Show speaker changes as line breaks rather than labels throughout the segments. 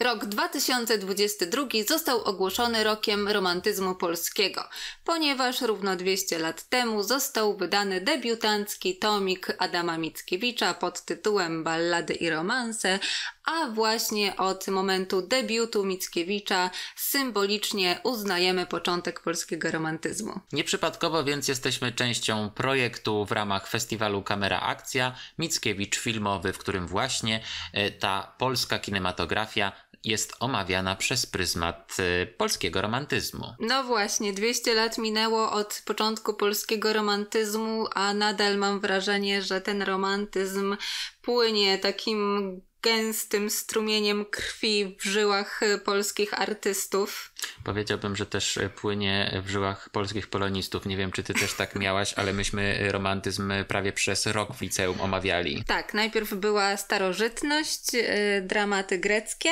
Rok 2022 został ogłoszony rokiem romantyzmu polskiego, ponieważ równo 200 lat temu został wydany debiutancki tomik Adama Mickiewicza pod tytułem Ballady i romanse a właśnie od momentu debiutu Mickiewicza symbolicznie uznajemy początek polskiego romantyzmu.
Nieprzypadkowo więc jesteśmy częścią projektu w ramach festiwalu Kamera Akcja Mickiewicz Filmowy, w którym właśnie e, ta polska kinematografia jest omawiana przez pryzmat e, polskiego romantyzmu.
No właśnie, 200 lat minęło od początku polskiego romantyzmu, a nadal mam wrażenie, że ten romantyzm płynie takim gęstym strumieniem krwi w żyłach e, polskich artystów.
Powiedziałbym, że też e, płynie w żyłach polskich polonistów. Nie wiem, czy ty też tak miałaś, ale myśmy romantyzm prawie przez rok w liceum omawiali.
Tak, najpierw była starożytność, e, dramaty greckie,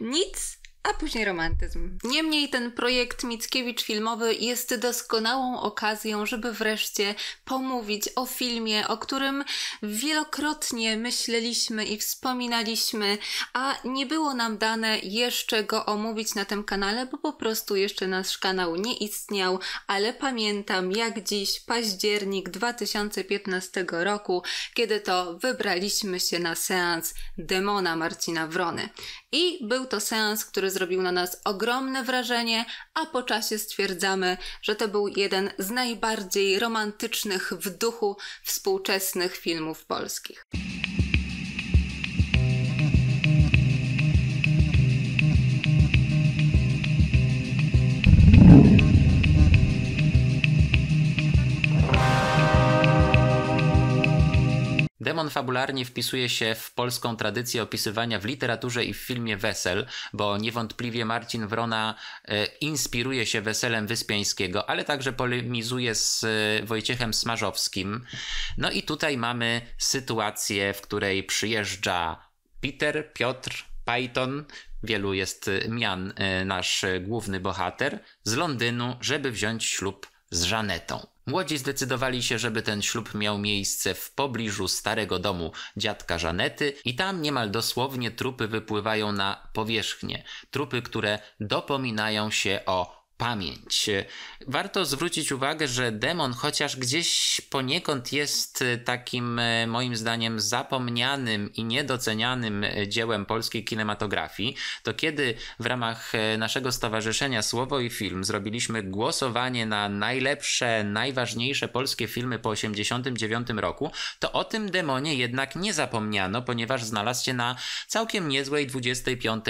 nic, a później romantyzm. Niemniej ten projekt Mickiewicz filmowy jest doskonałą okazją, żeby wreszcie pomówić o filmie, o którym wielokrotnie myśleliśmy i wspominaliśmy, a nie było nam dane jeszcze go omówić na tym kanale, bo po prostu jeszcze nasz kanał nie istniał, ale pamiętam jak dziś październik 2015 roku, kiedy to wybraliśmy się na seans Demona Marcina Wrony. I był to seans, który zrobił na nas ogromne wrażenie, a po czasie stwierdzamy, że to był jeden z najbardziej romantycznych w duchu współczesnych filmów polskich.
Demon fabularnie wpisuje się w polską tradycję opisywania w literaturze i w filmie wesel, bo niewątpliwie Marcin Wrona e, inspiruje się weselem Wyspiańskiego, ale także polemizuje z e, Wojciechem Smarzowskim. No i tutaj mamy sytuację, w której przyjeżdża Peter, Piotr, Python, wielu jest e, mian, nasz główny bohater, z Londynu, żeby wziąć ślub z Żanetą. Młodzi zdecydowali się, żeby ten ślub miał miejsce w pobliżu starego domu dziadka Żanety i tam niemal dosłownie trupy wypływają na powierzchnię. Trupy, które dopominają się o pamięć. Warto zwrócić uwagę, że demon, chociaż gdzieś poniekąd jest takim e, moim zdaniem zapomnianym i niedocenianym dziełem polskiej kinematografii, to kiedy w ramach e, naszego stowarzyszenia Słowo i Film zrobiliśmy głosowanie na najlepsze, najważniejsze polskie filmy po 1989 roku, to o tym demonie jednak nie zapomniano, ponieważ znalazł się na całkiem niezłej 25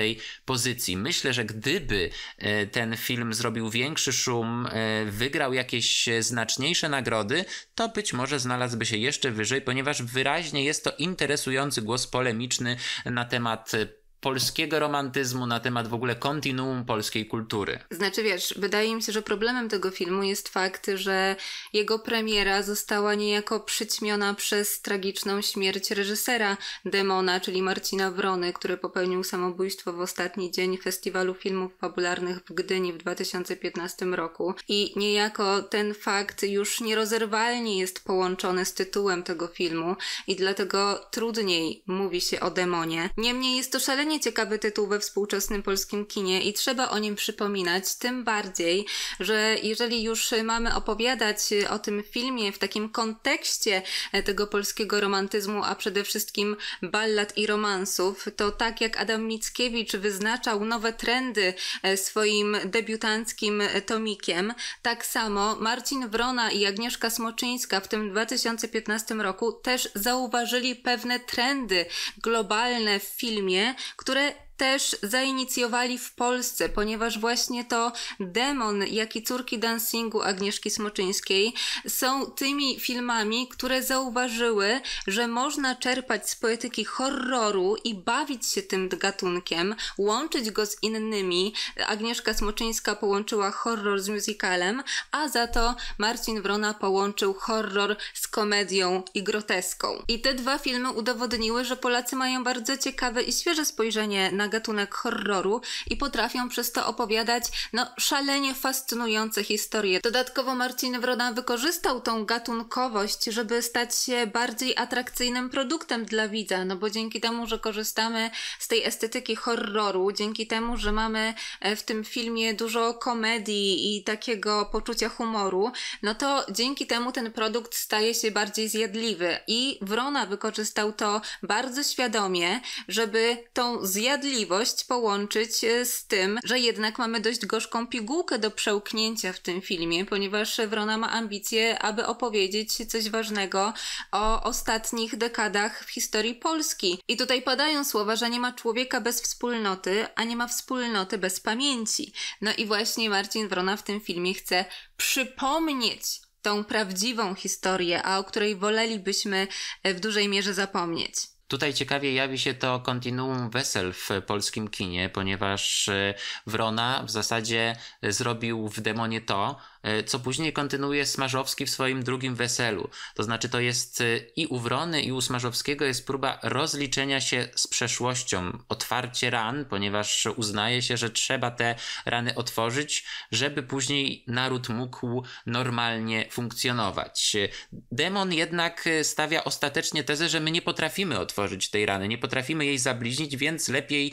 pozycji. Myślę, że gdyby e, ten film zrobił zrobił większy szum, e, wygrał jakieś e, znaczniejsze nagrody, to być może znalazłby się jeszcze wyżej, ponieważ wyraźnie jest to interesujący głos polemiczny na temat e, polskiego romantyzmu na temat w ogóle kontinuum polskiej kultury.
Znaczy wiesz, wydaje mi się, że problemem tego filmu jest fakt, że jego premiera została niejako przyćmiona przez tragiczną śmierć reżysera Demona, czyli Marcina Wrony, który popełnił samobójstwo w ostatni dzień Festiwalu Filmów Fabularnych w Gdyni w 2015 roku i niejako ten fakt już nierozerwalnie jest połączony z tytułem tego filmu i dlatego trudniej mówi się o demonie. Niemniej jest to szalenie Niezmiernie ciekawy tytuł we współczesnym polskim kinie i trzeba o nim przypominać, tym bardziej, że jeżeli już mamy opowiadać o tym filmie w takim kontekście e, tego polskiego romantyzmu, a przede wszystkim ballad i romansów, to tak jak Adam Mickiewicz wyznaczał nowe trendy e, swoim debiutanckim tomikiem, tak samo Marcin Wrona i Agnieszka Smoczyńska w tym 2015 roku też zauważyli pewne trendy globalne w filmie, które też zainicjowali w Polsce, ponieważ właśnie to Demon, jak i Córki Dancingu Agnieszki Smoczyńskiej są tymi filmami, które zauważyły, że można czerpać z poetyki horroru i bawić się tym gatunkiem, łączyć go z innymi. Agnieszka Smoczyńska połączyła horror z musicalem, a za to Marcin Wrona połączył horror z komedią i groteską. I te dwa filmy udowodniły, że Polacy mają bardzo ciekawe i świeże spojrzenie na gatunek horroru i potrafią przez to opowiadać no szalenie fascynujące historie. Dodatkowo Marcin Wroda wykorzystał tą gatunkowość, żeby stać się bardziej atrakcyjnym produktem dla widza, no bo dzięki temu, że korzystamy z tej estetyki horroru, dzięki temu, że mamy e, w tym filmie dużo komedii i takiego poczucia humoru, no to dzięki temu ten produkt staje się bardziej zjadliwy i Wrona wykorzystał to bardzo świadomie, żeby tą zjadliwość możliwość połączyć e, z tym, że jednak mamy dość gorzką pigułkę do przełknięcia w tym filmie, ponieważ Wrona ma ambicje, aby opowiedzieć coś ważnego o ostatnich dekadach w historii Polski. I tutaj padają słowa, że nie ma człowieka bez wspólnoty, a nie ma wspólnoty bez pamięci. No i właśnie Marcin Wrona w tym filmie chce przypomnieć tą prawdziwą historię, a o której wolelibyśmy w dużej mierze zapomnieć.
Tutaj ciekawie jawi się to kontinuum wesel w polskim kinie, ponieważ e, Wrona w zasadzie e, zrobił w Demonie to, E, co później kontynuuje Smarzowski w swoim drugim weselu. To znaczy to jest e, i u Wrony i u Smarzowskiego jest próba rozliczenia się z przeszłością, otwarcie ran, ponieważ uznaje się, że trzeba te rany otworzyć, żeby później naród mógł normalnie funkcjonować. Demon jednak e, stawia ostatecznie tezę, że my nie potrafimy otworzyć tej rany, nie potrafimy jej zabliźnić, więc lepiej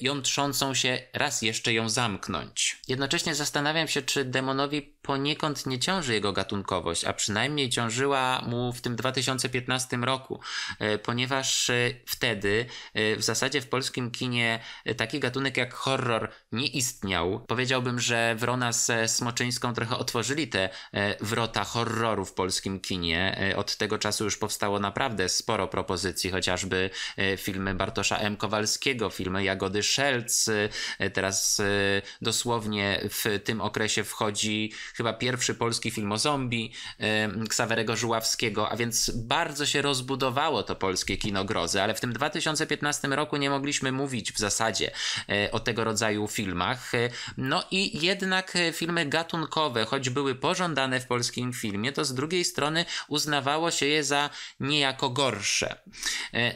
ją trzącą się raz jeszcze ją zamknąć. Jednocześnie zastanawiam się, czy demonowi poniekąd nie ciąży jego gatunkowość, a przynajmniej ciążyła mu w tym 2015 roku, e, ponieważ e, wtedy e, w zasadzie w polskim kinie taki gatunek jak horror nie istniał. Powiedziałbym, że Wrona z Smoczyńską trochę otworzyli te wrota horroru w polskim kinie. Od tego czasu już powstało naprawdę sporo propozycji, chociażby filmy Bartosza M. Kowalskiego, filmy Jagody Szelc. Teraz dosłownie w tym okresie wchodzi chyba pierwszy polski film o zombie Ksawerego Żuławskiego, a więc bardzo się rozbudowało to polskie kino grozy, ale w tym 2015 roku nie mogliśmy mówić w zasadzie e, o tego rodzaju filmach. E, no i jednak e, filmy gatunkowe, choć były pożądane w polskim filmie, to z drugiej strony uznawało się je za niejako gorsze.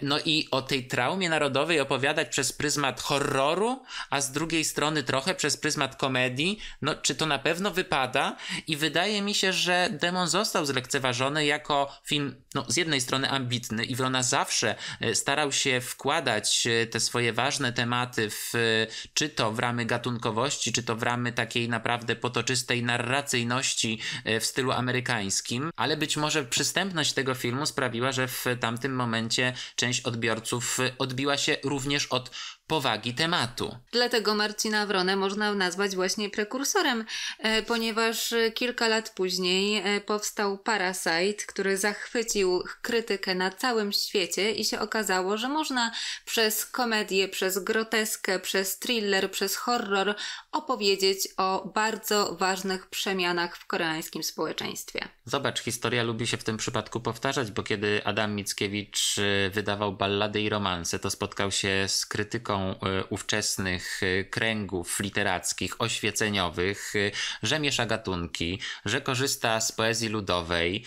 No i o tej traumie narodowej opowiadać przez pryzmat horroru, a z drugiej strony trochę przez pryzmat komedii, no czy to na pewno wypada? i wydaje mi się, że Demon został zlekceważony jako film no, z jednej strony ambitny i Wrona zawsze e, starał się wkładać e, te swoje ważne tematy w, e, czy to w ramy gatunkowości, czy to w ramy takiej naprawdę potoczystej narracyjności w stylu amerykańskim, ale być może przystępność tego filmu sprawiła, że w tamtym momencie część odbiorców odbiła się również od powagi tematu.
Dlatego Marcina Wronę można nazwać właśnie prekursorem, e, ponieważ e, kilka lat później e, powstał Parasite, który zachwycił krytykę na całym świecie i się okazało, że można przez komedię, przez groteskę, przez thriller, przez horror opowiedzieć o bardzo ważnych przemianach w koreańskim społeczeństwie.
Zobacz, historia lubi się w tym przypadku powtarzać, bo kiedy Adam Mickiewicz wydawał ballady i romanse, to spotkał się z krytyką E, ówczesnych e, kręgów literackich, oświeceniowych, e, że miesza gatunki, że korzysta z poezji ludowej,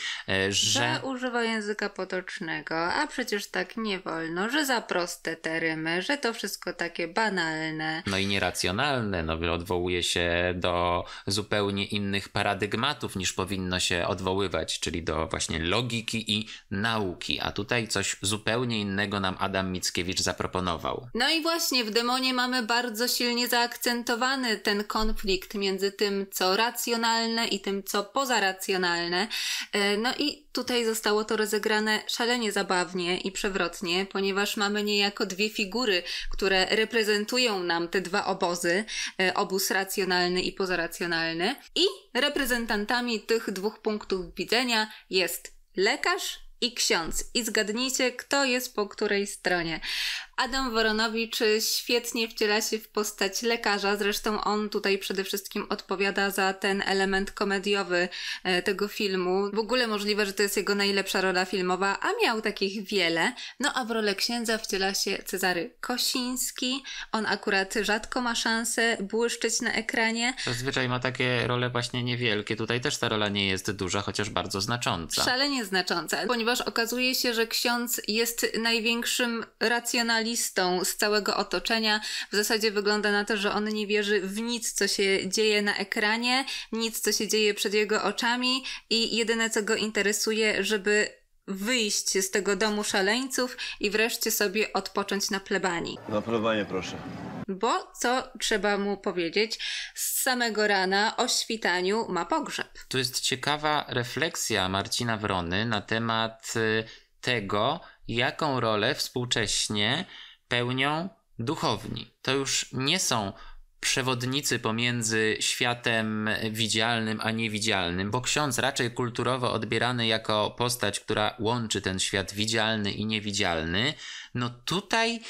że... że
używa języka potocznego, a przecież tak nie wolno, że za proste te rymy, że to wszystko takie banalne.
No i nieracjonalne, no odwołuje się do zupełnie innych paradygmatów niż powinno się odwoływać, czyli do właśnie logiki i nauki, a tutaj coś zupełnie innego nam Adam Mickiewicz zaproponował.
No i właśnie właśnie, w demonie mamy bardzo silnie zaakcentowany ten konflikt między tym, co racjonalne i tym, co pozaracjonalne. E, no i tutaj zostało to rozegrane szalenie zabawnie i przewrotnie, ponieważ mamy niejako dwie figury, które reprezentują nam te dwa obozy, e, obóz racjonalny i pozaracjonalny. I reprezentantami tych dwóch punktów widzenia jest lekarz i ksiądz. I zgadnijcie, kto jest po której stronie. Adam Woronowicz świetnie wciela się w postać lekarza, zresztą on tutaj przede wszystkim odpowiada za ten element komediowy e, tego filmu. W ogóle możliwe, że to jest jego najlepsza rola filmowa, a miał takich wiele. No a w rolę księdza wciela się Cezary Kosiński. On akurat rzadko ma szansę błyszczeć na ekranie.
Zazwyczaj ma takie role właśnie niewielkie. Tutaj też ta rola nie jest duża, chociaż bardzo znacząca.
Szalenie znacząca, ponieważ okazuje się, że ksiądz jest największym racjonalistą z całego otoczenia. W zasadzie wygląda na to, że on nie wierzy w nic, co się dzieje na ekranie, nic, co się dzieje przed jego oczami i jedyne, co go interesuje, żeby wyjść z tego domu szaleńców i wreszcie sobie odpocząć na plebanii. Na plebanie proszę. Bo co trzeba mu powiedzieć, z samego rana o świtaniu ma pogrzeb.
To jest ciekawa refleksja Marcina Wrony na temat y, tego, jaką rolę współcześnie pełnią duchowni. To już nie są przewodnicy pomiędzy światem widzialnym a niewidzialnym, bo ksiądz raczej kulturowo odbierany jako postać, która łączy ten świat widzialny i niewidzialny, no tutaj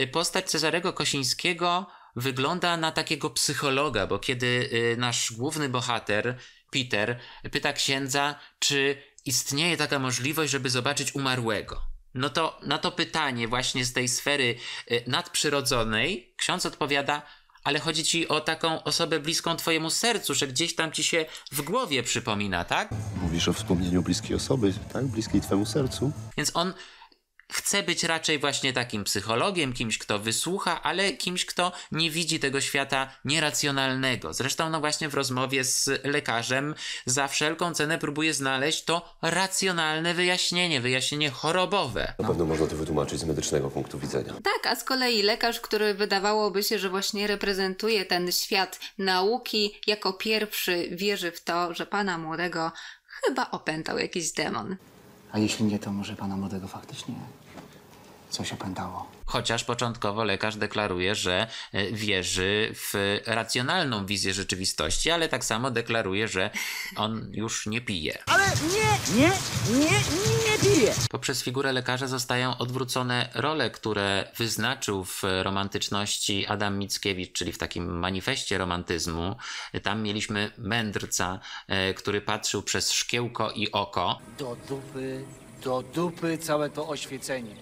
y, postać Cezarego Kosińskiego wygląda na takiego psychologa, bo kiedy y, nasz główny bohater, Peter, pyta księdza, czy istnieje taka możliwość, żeby zobaczyć umarłego no to na to pytanie właśnie z tej sfery y, nadprzyrodzonej ksiądz odpowiada, ale chodzi ci o taką osobę bliską twojemu sercu, że gdzieś tam ci się w głowie przypomina, tak?
Mówisz o wspomnieniu bliskiej osoby, tak? Bliskiej twemu sercu.
Więc on Chcę być raczej właśnie takim psychologiem, kimś, kto wysłucha, ale kimś, kto nie widzi tego świata nieracjonalnego. Zresztą, no właśnie w rozmowie z lekarzem za wszelką cenę próbuje znaleźć to racjonalne wyjaśnienie, wyjaśnienie chorobowe. Na pewno można to wytłumaczyć z medycznego punktu widzenia.
Tak, a z kolei lekarz, który wydawałoby się, że właśnie reprezentuje ten świat nauki, jako pierwszy wierzy w to, że pana młodego chyba opętał jakiś demon.
A jeśli nie, to może pana młodego faktycznie co się pętało. Chociaż początkowo lekarz deklaruje, że e, wierzy w racjonalną wizję rzeczywistości, ale tak samo deklaruje, że on już nie pije. Ale nie, nie, nie, nie pije! Poprzez figurę lekarza zostają odwrócone role, które wyznaczył w romantyczności Adam Mickiewicz, czyli w takim manifestie romantyzmu. Tam mieliśmy mędrca, e, który patrzył przez szkiełko i oko.
Do dupy, do dupy całe to oświecenie.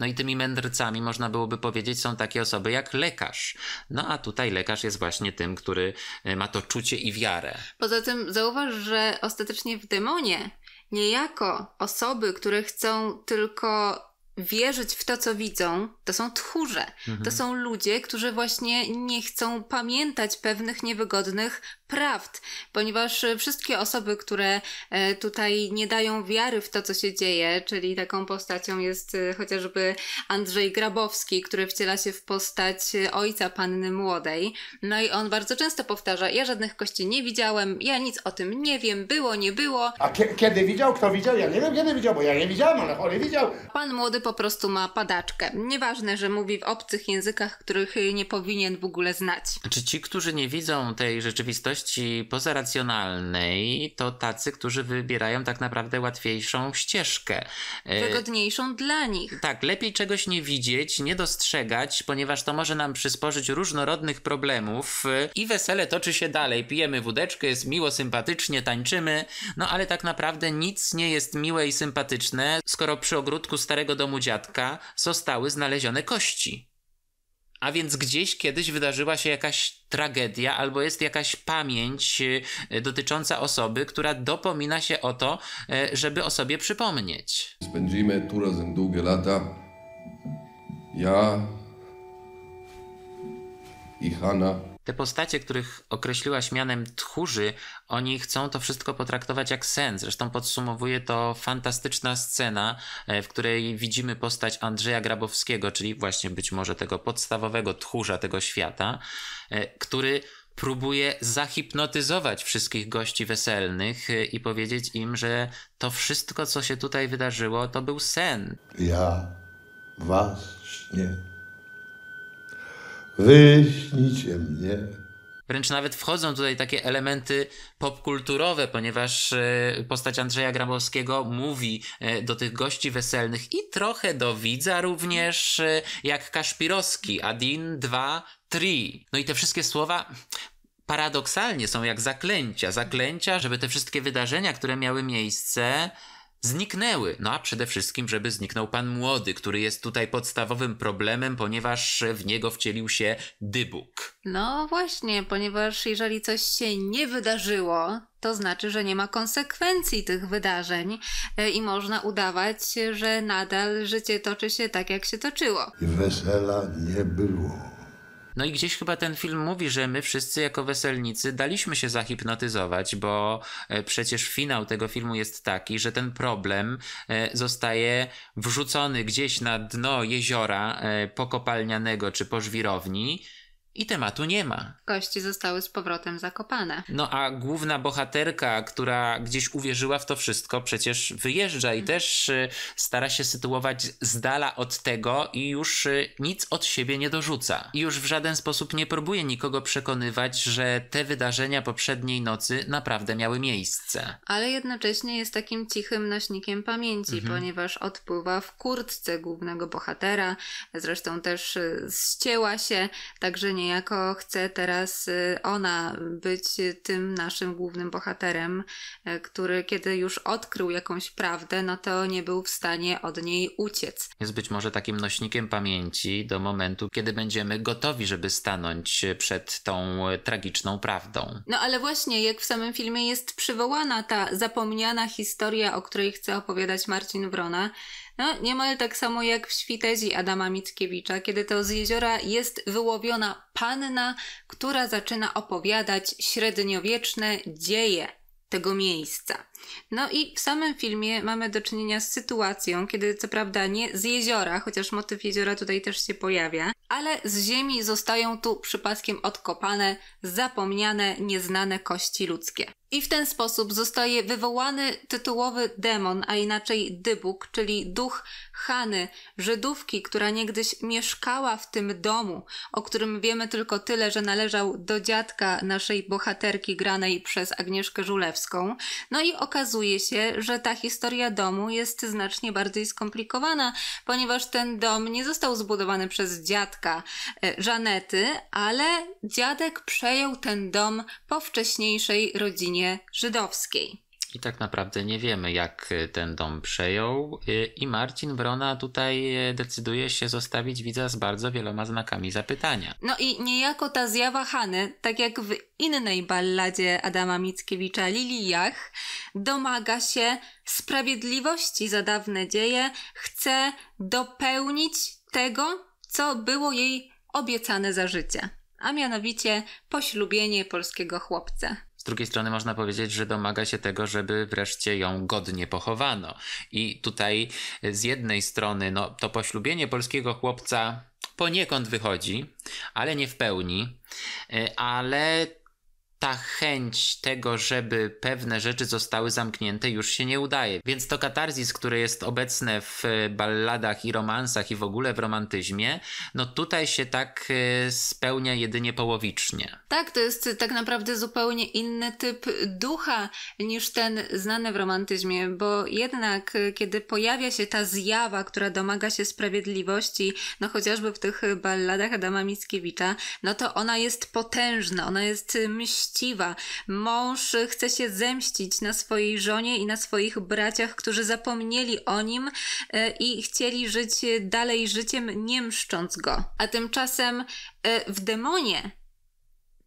No i tymi mędrcami, można byłoby powiedzieć, są takie osoby jak lekarz. No a tutaj lekarz jest właśnie tym, który e, ma to czucie i wiarę.
Poza tym zauważ, że ostatecznie w demonie niejako osoby, które chcą tylko wierzyć w to, co widzą, to są tchórze. Mhm. To są ludzie, którzy właśnie nie chcą pamiętać pewnych niewygodnych prawd, ponieważ wszystkie osoby, które e, tutaj nie dają wiary w to, co się dzieje, czyli taką postacią jest e, chociażby Andrzej Grabowski, który wciela się w postać e, ojca panny młodej. No i on bardzo często powtarza: Ja żadnych kości nie widziałem, ja nic o tym nie wiem, było, nie było.
A kiedy widział, kto widział? Ja nie wiem, kiedy widział, bo ja nie widziałem, ale chory widział.
Pan młody po prostu ma padaczkę. Nieważne, że mówi w obcych językach, których nie powinien w ogóle znać.
Czy ci, którzy nie widzą tej rzeczywistości pozaracjonalnej, to tacy, którzy wybierają tak naprawdę łatwiejszą ścieżkę. E,
Wygodniejszą dla nich.
Tak, lepiej czegoś nie widzieć, nie dostrzegać, ponieważ to może nam przysporzyć różnorodnych problemów e, i wesele toczy się dalej. Pijemy wódeczkę, jest miło, sympatycznie, tańczymy, no ale tak naprawdę nic nie jest miłe i sympatyczne, skoro przy ogródku starego domu domu dziadka zostały znalezione kości. A więc gdzieś kiedyś wydarzyła się jakaś tragedia, albo jest jakaś pamięć y, dotycząca osoby, która dopomina się o to, y, żeby o sobie przypomnieć. Spędzimy
tu razem długie lata. Ja i Hanna.
Te postacie, których określiłaś mianem tchórzy, oni chcą to wszystko potraktować jak sen. Zresztą podsumowuje to fantastyczna scena, e, w której widzimy postać Andrzeja Grabowskiego, czyli właśnie być może tego podstawowego tchórza tego świata, e, który próbuje zahipnotyzować wszystkich gości weselnych e, i powiedzieć im, że to wszystko, co się tutaj wydarzyło, to był sen. Ja was wyśnijcie mnie. Wręcz nawet wchodzą tutaj takie elementy popkulturowe, ponieważ e, postać Andrzeja Grabowskiego mówi e, do tych gości weselnych i trochę do widza również, e, jak Kaszpirowski, Adin 2, 3. No i te wszystkie słowa paradoksalnie są jak zaklęcia. Zaklęcia, żeby te wszystkie wydarzenia, które miały miejsce, zniknęły. No a przede wszystkim, żeby zniknął pan młody, który jest tutaj podstawowym problemem, ponieważ w niego wcielił się dybuk.
No właśnie, ponieważ jeżeli coś się nie wydarzyło, to znaczy, że nie ma konsekwencji tych wydarzeń e, i można udawać, że nadal życie toczy się tak, jak się toczyło.
I wesela nie było. No i gdzieś chyba ten film mówi, że my wszyscy jako weselnicy daliśmy się zahipnotyzować, bo e, przecież finał tego filmu jest taki, że ten problem e, zostaje wrzucony gdzieś na dno jeziora e, pokopalnianego czy pożwirowni i tematu nie ma.
Kości zostały z powrotem zakopane.
No a główna bohaterka, która gdzieś uwierzyła w to wszystko, przecież wyjeżdża i mm. też y, stara się sytuować z dala od tego i już y, nic od siebie nie dorzuca. I już w żaden sposób nie próbuje nikogo przekonywać, że te wydarzenia poprzedniej nocy naprawdę miały miejsce.
Ale jednocześnie jest takim cichym nośnikiem pamięci, mm -hmm. ponieważ odpływa w kurtce głównego bohatera. Zresztą też y, zcięła się, także nie niejako chce teraz y, ona być tym naszym głównym bohaterem, y, który kiedy już odkrył jakąś prawdę, no to nie był w stanie od niej uciec.
Jest być może takim nośnikiem pamięci do momentu, kiedy będziemy gotowi, żeby stanąć przed tą tragiczną prawdą.
No ale właśnie, jak w samym filmie jest przywołana ta zapomniana historia, o której chce opowiadać Marcin Wrona, no, niemal tak samo jak w świtezi Adama Mickiewicza, kiedy to z jeziora jest wyłowiona panna, która zaczyna opowiadać średniowieczne dzieje tego miejsca. No i w samym filmie mamy do czynienia z sytuacją, kiedy co prawda nie z jeziora, chociaż motyw jeziora tutaj też się pojawia, ale z ziemi zostają tu przypadkiem odkopane, zapomniane, nieznane kości ludzkie. I w ten sposób zostaje wywołany tytułowy demon, a inaczej dybuk, czyli duch Hany, Żydówki, która niegdyś mieszkała w tym domu, o którym wiemy tylko tyle, że należał do dziadka naszej bohaterki granej przez Agnieszkę Żulewską. No i okazuje się, że ta historia domu jest znacznie bardziej skomplikowana, ponieważ ten dom nie został zbudowany przez dziadka e, Żanety, ale dziadek przejął ten dom po wcześniejszej rodzinie rodzinie żydowskiej.
I tak naprawdę nie wiemy, jak ten dom przejął. Y, I Marcin Wrona tutaj y, decyduje się zostawić widza z bardzo wieloma znakami zapytania.
No i niejako ta zjawa Hany, tak jak w innej balladzie Adama Mickiewicza, Liliach, domaga się sprawiedliwości za dawne dzieje, chce dopełnić tego, co było jej obiecane za życie, a mianowicie poślubienie polskiego chłopca.
Z drugiej strony można powiedzieć, że domaga się tego, żeby wreszcie ją godnie pochowano. I tutaj e, z jednej strony no, to poślubienie polskiego chłopca poniekąd wychodzi, ale nie w pełni, e, ale ta chęć tego, żeby pewne rzeczy zostały zamknięte, już się nie udaje. Więc to katarzis, które jest obecne w e, balladach i romansach i w ogóle w romantyzmie, no tutaj się tak e, spełnia jedynie połowicznie.
Tak, to jest tak naprawdę zupełnie inny typ ducha niż ten znany w romantyzmie, bo jednak e, kiedy pojawia się ta zjawa, która domaga się sprawiedliwości, no chociażby w tych balladach Adama Mickiewicza, no to ona jest potężna, ona jest mściwa, mściwa. Mąż chce się zemścić na swojej żonie i na swoich braciach, którzy zapomnieli o nim e, i chcieli żyć dalej życiem, nie mszcząc go. A tymczasem e, w demonie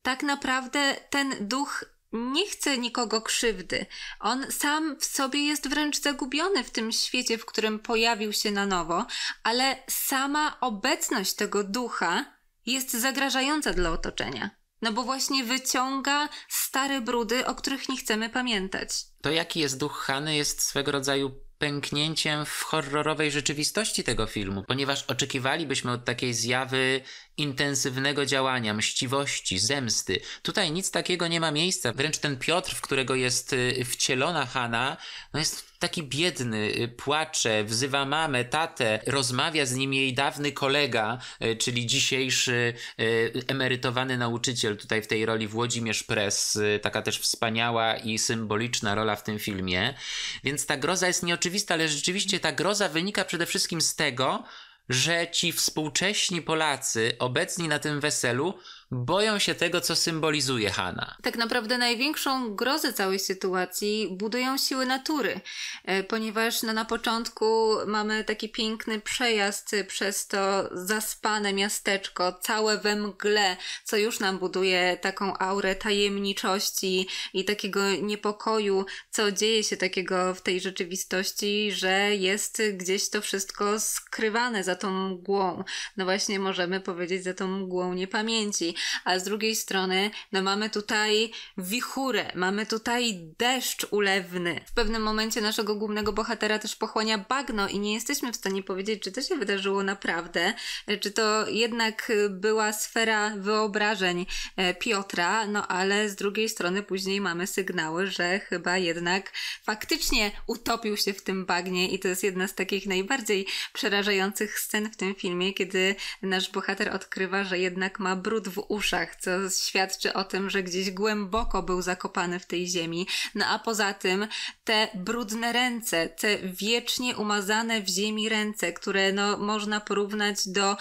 tak naprawdę ten duch nie chce nikogo krzywdy. On sam w sobie jest wręcz zagubiony w tym świecie, w którym pojawił się na nowo, ale sama obecność tego ducha jest zagrażająca dla otoczenia. No bo właśnie wyciąga stare brudy, o których nie chcemy pamiętać.
To jaki jest duch Hany jest swego rodzaju pęknięciem w horrorowej rzeczywistości tego filmu, ponieważ oczekiwalibyśmy od takiej zjawy intensywnego działania, mściwości, zemsty. Tutaj nic takiego nie ma miejsca. Wręcz ten Piotr, w którego jest y, wcielona Hanna, no jest taki biedny, y, płacze, wzywa mamę, tatę, rozmawia z nim jej dawny kolega, y, czyli dzisiejszy emerytowany nauczyciel tutaj w tej roli Włodzimierz Press, taka też wspaniała i symboliczna rola w tym filmie. Więc ta groza jest nieoczywista ale rzeczywiście ta groza wynika przede wszystkim z tego, że ci współcześni Polacy obecni na tym weselu boją się tego, co symbolizuje Hanna.
Tak naprawdę największą grozę całej sytuacji budują siły natury, e, ponieważ no, na początku mamy taki piękny przejazd przez to zaspane miasteczko, całe we mgle, co już nam buduje taką aurę tajemniczości i takiego niepokoju, co dzieje się takiego w tej rzeczywistości, że jest gdzieś to wszystko skrywane za tą mgłą. No właśnie możemy powiedzieć za tą mgłą niepamięci a z drugiej strony no mamy tutaj wichurę, mamy tutaj deszcz ulewny. W pewnym momencie naszego głównego bohatera też pochłania bagno i nie jesteśmy w stanie powiedzieć, czy to się wydarzyło naprawdę, czy to jednak była sfera wyobrażeń e, Piotra, no ale z drugiej strony później mamy sygnały, że chyba jednak faktycznie utopił się w tym bagnie i to jest jedna z takich najbardziej przerażających scen w tym filmie, kiedy nasz bohater odkrywa, że jednak ma brud w uszach, co świadczy o tym, że gdzieś głęboko był zakopany w tej ziemi. No a poza tym te brudne ręce, te wiecznie umazane w ziemi ręce, które no, można porównać do e,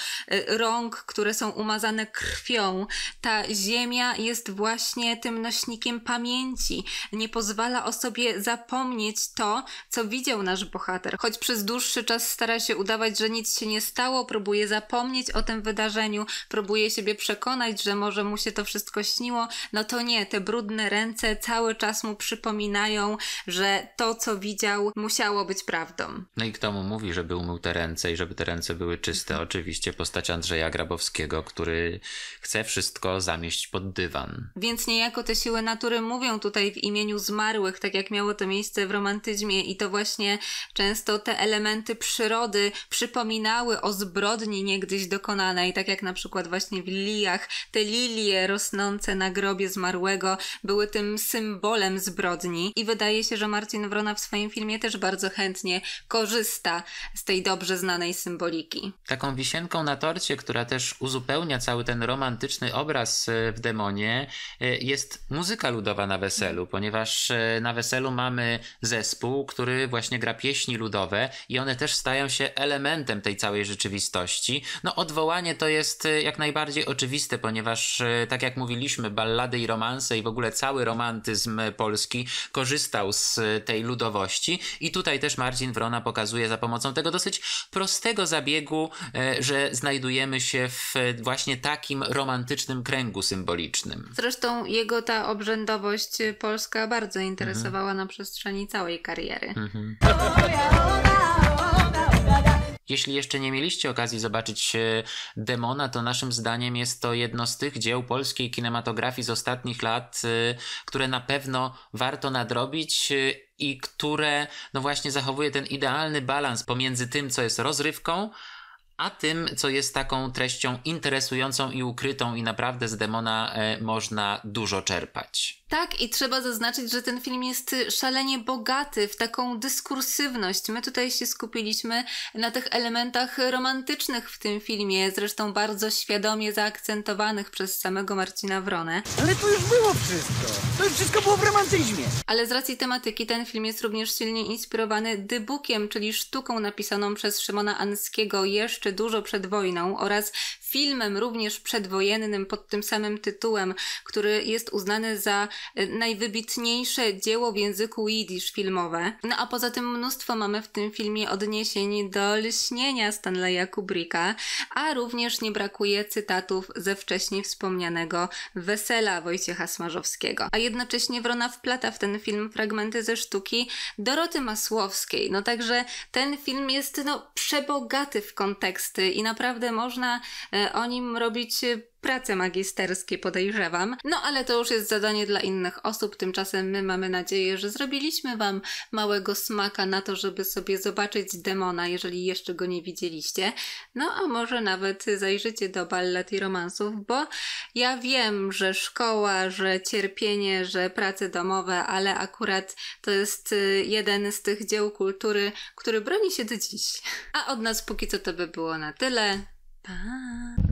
rąk, które są umazane krwią. Ta ziemia jest właśnie tym nośnikiem pamięci. Nie pozwala o sobie zapomnieć to, co widział nasz bohater. Choć przez dłuższy czas stara się udawać, że nic się nie stało, próbuje zapomnieć o tym wydarzeniu, próbuje siebie przekonać, że może mu się to wszystko śniło. No to nie, te brudne ręce cały czas mu przypominają, że to, co widział, musiało być prawdą.
No i kto mu mówi, żeby umył te ręce i żeby te ręce były czyste? Oczywiście postać Andrzeja Grabowskiego, który chce wszystko zamieść pod dywan.
Więc niejako te siły natury mówią tutaj w imieniu zmarłych, tak jak miało to miejsce w romantyzmie i to właśnie często te elementy przyrody przypominały o zbrodni niegdyś dokonanej, tak jak na przykład właśnie w Lijach te lilie rosnące na grobie zmarłego były tym symbolem zbrodni i wydaje się, że Marcin Wrona w swoim filmie też bardzo chętnie korzysta z tej dobrze znanej symboliki.
Taką wisienką na torcie, która też uzupełnia cały ten romantyczny obraz e, w demonie, e, jest muzyka ludowa na weselu, ponieważ e, na weselu mamy zespół, który właśnie gra pieśni ludowe i one też stają się elementem tej całej rzeczywistości. No odwołanie to jest jak najbardziej oczywiste, ponieważ ponieważ e, tak jak mówiliśmy, ballady i romanse i w ogóle cały romantyzm polski korzystał z e, tej ludowości i tutaj też Marcin Wrona pokazuje za pomocą tego dosyć prostego zabiegu, e, że znajdujemy się w właśnie takim romantycznym kręgu symbolicznym.
Zresztą jego ta obrzędowość polska bardzo interesowała mhm. na przestrzeni całej kariery.
Mhm. mhm. Jeśli jeszcze nie mieliście okazji zobaczyć e, Demona, to naszym zdaniem jest to jedno z tych dzieł polskiej kinematografii z ostatnich lat, e, które na pewno warto nadrobić e, i które, no właśnie, zachowuje ten idealny balans pomiędzy tym, co jest rozrywką, a tym, co jest taką treścią interesującą i ukrytą, i naprawdę z demona można dużo czerpać.
Tak, i trzeba zaznaczyć, że ten film jest szalenie bogaty w taką dyskursywność. My tutaj się skupiliśmy na tych elementach romantycznych w tym filmie, zresztą bardzo świadomie zaakcentowanych przez samego Marcina Wronę.
Ale to już było wszystko. To już wszystko było w romantyzmie.
Ale z racji tematyki ten film jest również silnie inspirowany dybukiem, czyli sztuką napisaną przez Szymona Anskiego jeszcze dużo przed wojną oraz filmem również przedwojennym pod tym samym tytułem, który jest uznany za najwybitniejsze dzieło w języku jidysz filmowe. No a poza tym mnóstwo mamy w tym filmie odniesień do lśnienia Stanleya Kubricka, a również nie brakuje cytatów ze wcześniej wspomnianego Wesela Wojciecha Smarzowskiego. A jednocześnie Wrona wplata w ten film fragmenty ze sztuki Doroty Masłowskiej. No także ten film jest no, przebogaty w konteksty i naprawdę można e, o nim robić e, prace magisterskie podejrzewam. No ale to już jest zadanie dla innych osób. Tymczasem my mamy nadzieję, że zrobiliśmy Wam małego smaka na to, żeby sobie zobaczyć demona, jeżeli jeszcze go nie widzieliście. No a może nawet zajrzycie do ballad i romansów, bo ja wiem, że szkoła, że cierpienie, że prace domowe, ale akurat to jest y, jeden z tych dzieł kultury, który broni się do dziś. A od nas póki co to by było na tyle. Pa!